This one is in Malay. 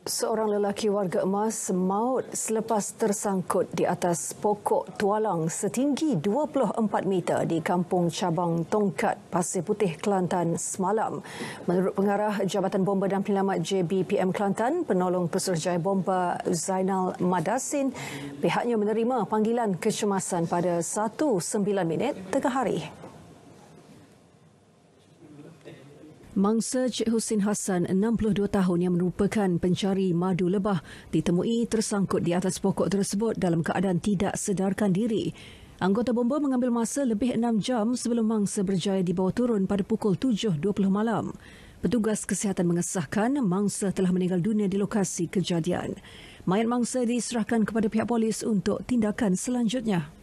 Seorang lelaki warga emas maut selepas tersangkut di atas pokok tualang setinggi 24 meter di kampung cabang Tongkat, Pasir Putih, Kelantan semalam. Menurut pengarah Jabatan Bomba dan Penyelamat JBPM Kelantan, penolong Pesuruhjaya Bomba Zainal Madasin, pihaknya menerima panggilan kecemasan pada 1.9 minit tengah hari. Mangsa Serj Husin Hassan, 62 tahun yang merupakan pencari madu lebah, ditemui tersangkut di atas pokok tersebut dalam keadaan tidak sedarkan diri. Anggota bomba mengambil masa lebih enam jam sebelum mangsa berjaya dibawa turun pada pukul 7.20 malam. Petugas kesihatan mengesahkan mangsa telah meninggal dunia di lokasi kejadian. Mayat mangsa diserahkan kepada pihak polis untuk tindakan selanjutnya.